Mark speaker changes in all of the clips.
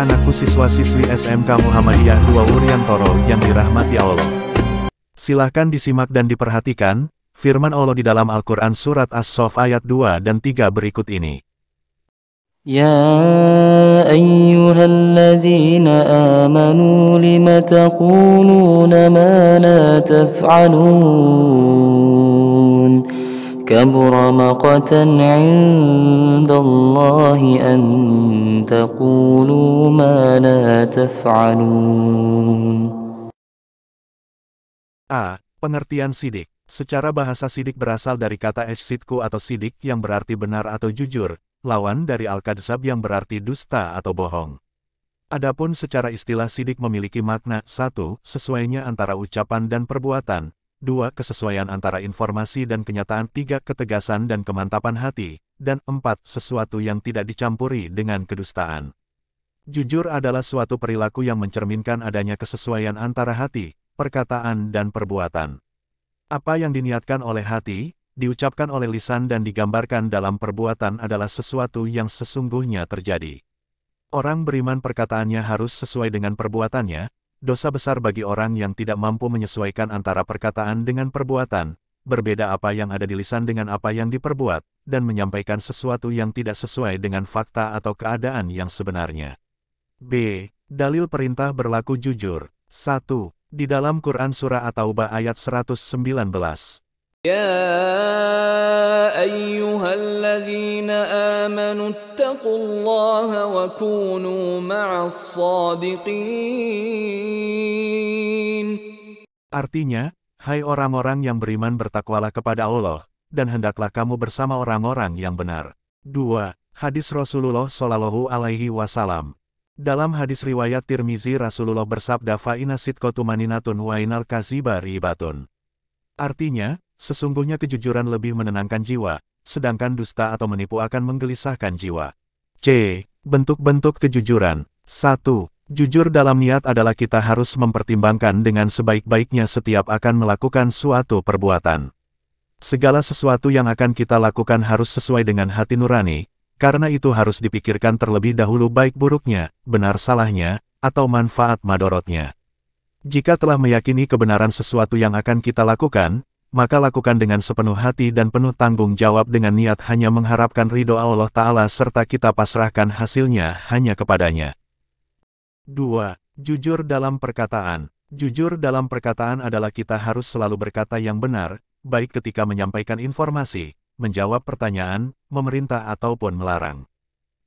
Speaker 1: anakku siswa-siswi SMK Muhammadiyah 2 Uriantoro yang dirahmati Allah. Silahkan disimak dan diperhatikan, firman Allah di dalam Al-Quran Surat As-Sof ayat 2 dan 3 berikut ini. Ya أيها amanu lima taqununa ma la taf'alun كبر مقتا عند الله أن تقولوا ما لا تفعلون A. Pengertian sidik Secara bahasa sidik berasal dari kata as-sidku atau sidik yang berarti benar atau jujur, lawan dari al-kadzab yang berarti dusta atau bohong. Adapun secara istilah sidik memiliki makna, satu, sesuainya antara ucapan dan perbuatan, dua kesesuaian antara informasi dan kenyataan, tiga ketegasan dan kemantapan hati, dan empat sesuatu yang tidak dicampuri dengan kedustaan. Jujur adalah suatu perilaku yang mencerminkan adanya kesesuaian antara hati, perkataan dan perbuatan. Apa yang diniatkan oleh hati, diucapkan oleh lisan dan digambarkan dalam perbuatan adalah sesuatu yang sesungguhnya terjadi. Orang beriman perkataannya harus sesuai dengan perbuatannya, dosa besar bagi orang yang tidak mampu menyesuaikan antara perkataan dengan perbuatan, berbeda apa yang ada di lisan dengan apa yang diperbuat, dan menyampaikan sesuatu yang tidak sesuai dengan fakta atau keadaan yang sebenarnya. B. Dalil perintah berlaku jujur. 1. Di dalam Quran Surah At-Taubah ayat 119. Ya Artinya, hai orang-orang yang beriman bertakwalah kepada Allah, dan hendaklah kamu bersama orang-orang yang benar. 2. Hadis Rasulullah Shallallahu Alaihi Wasallam. Dalam hadis riwayat Tirmizi Rasulullah bersabda fa'ina sitkotumaninatun wainal kasibari batun. Artinya, Sesungguhnya kejujuran lebih menenangkan jiwa, sedangkan dusta atau menipu akan menggelisahkan jiwa. C. Bentuk-bentuk kejujuran 1. Jujur dalam niat adalah kita harus mempertimbangkan dengan sebaik-baiknya setiap akan melakukan suatu perbuatan. Segala sesuatu yang akan kita lakukan harus sesuai dengan hati nurani, karena itu harus dipikirkan terlebih dahulu baik buruknya, benar salahnya, atau manfaat madorotnya. Jika telah meyakini kebenaran sesuatu yang akan kita lakukan, maka lakukan dengan sepenuh hati dan penuh tanggung jawab dengan niat hanya mengharapkan ridho Allah Ta'ala serta kita pasrahkan hasilnya hanya kepadanya. 2. Jujur dalam perkataan Jujur dalam perkataan adalah kita harus selalu berkata yang benar, baik ketika menyampaikan informasi, menjawab pertanyaan, memerintah ataupun melarang.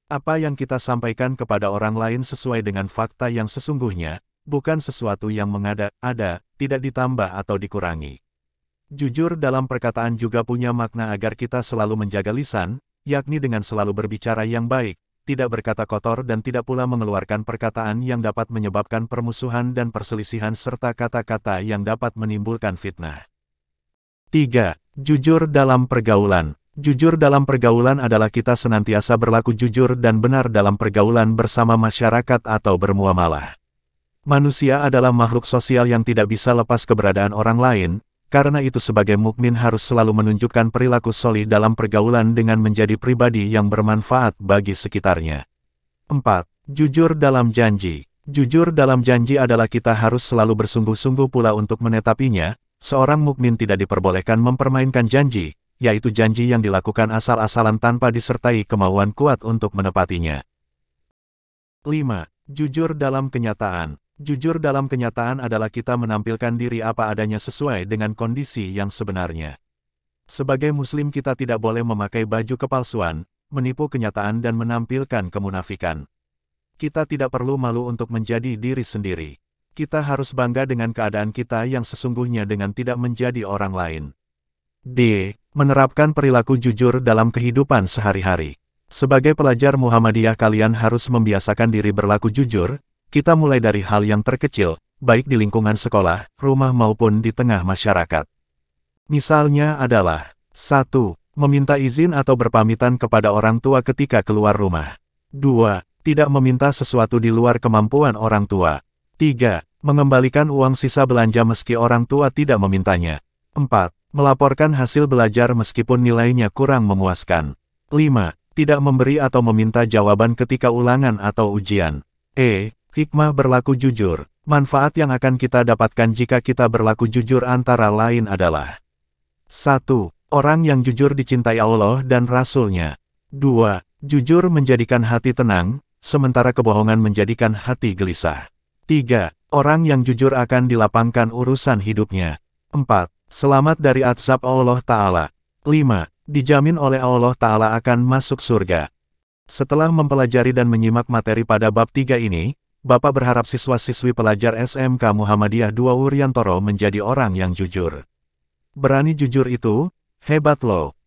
Speaker 1: Apa yang kita sampaikan kepada orang lain sesuai dengan fakta yang sesungguhnya, bukan sesuatu yang mengada-ada, tidak ditambah atau dikurangi. Jujur dalam perkataan juga punya makna agar kita selalu menjaga lisan, yakni dengan selalu berbicara yang baik, tidak berkata kotor dan tidak pula mengeluarkan perkataan yang dapat menyebabkan permusuhan dan perselisihan serta kata-kata yang dapat menimbulkan fitnah. 3. Jujur dalam pergaulan Jujur dalam pergaulan adalah kita senantiasa berlaku jujur dan benar dalam pergaulan bersama masyarakat atau bermuamalah. Manusia adalah makhluk sosial yang tidak bisa lepas keberadaan orang lain, karena itu sebagai mukmin harus selalu menunjukkan perilaku solih dalam pergaulan dengan menjadi pribadi yang bermanfaat bagi sekitarnya. 4. Jujur dalam janji Jujur dalam janji adalah kita harus selalu bersungguh-sungguh pula untuk menetapinya, seorang mukmin tidak diperbolehkan mempermainkan janji, yaitu janji yang dilakukan asal-asalan tanpa disertai kemauan kuat untuk menepatinya. 5. Jujur dalam kenyataan Jujur dalam kenyataan adalah kita menampilkan diri apa adanya sesuai dengan kondisi yang sebenarnya. Sebagai muslim kita tidak boleh memakai baju kepalsuan, menipu kenyataan dan menampilkan kemunafikan. Kita tidak perlu malu untuk menjadi diri sendiri. Kita harus bangga dengan keadaan kita yang sesungguhnya dengan tidak menjadi orang lain. D. Menerapkan perilaku jujur dalam kehidupan sehari-hari. Sebagai pelajar Muhammadiyah kalian harus membiasakan diri berlaku jujur, kita mulai dari hal yang terkecil, baik di lingkungan sekolah, rumah maupun di tengah masyarakat. Misalnya adalah 1. Meminta izin atau berpamitan kepada orang tua ketika keluar rumah. 2. Tidak meminta sesuatu di luar kemampuan orang tua. 3. Mengembalikan uang sisa belanja meski orang tua tidak memintanya. 4. Melaporkan hasil belajar meskipun nilainya kurang memuaskan. 5. Tidak memberi atau meminta jawaban ketika ulangan atau ujian. E. Hikmah berlaku jujur, manfaat yang akan kita dapatkan jika kita berlaku jujur antara lain adalah 1. Orang yang jujur dicintai Allah dan Rasulnya; nya 2. Jujur menjadikan hati tenang, sementara kebohongan menjadikan hati gelisah. 3. Orang yang jujur akan dilapangkan urusan hidupnya. 4. Selamat dari azab Allah Ta'ala. 5. Dijamin oleh Allah Ta'ala akan masuk surga. Setelah mempelajari dan menyimak materi pada bab 3 ini, Bapak berharap siswa-siswi pelajar SMK Muhammadiyah II Wuryantoro menjadi orang yang jujur. Berani jujur itu, hebat loh.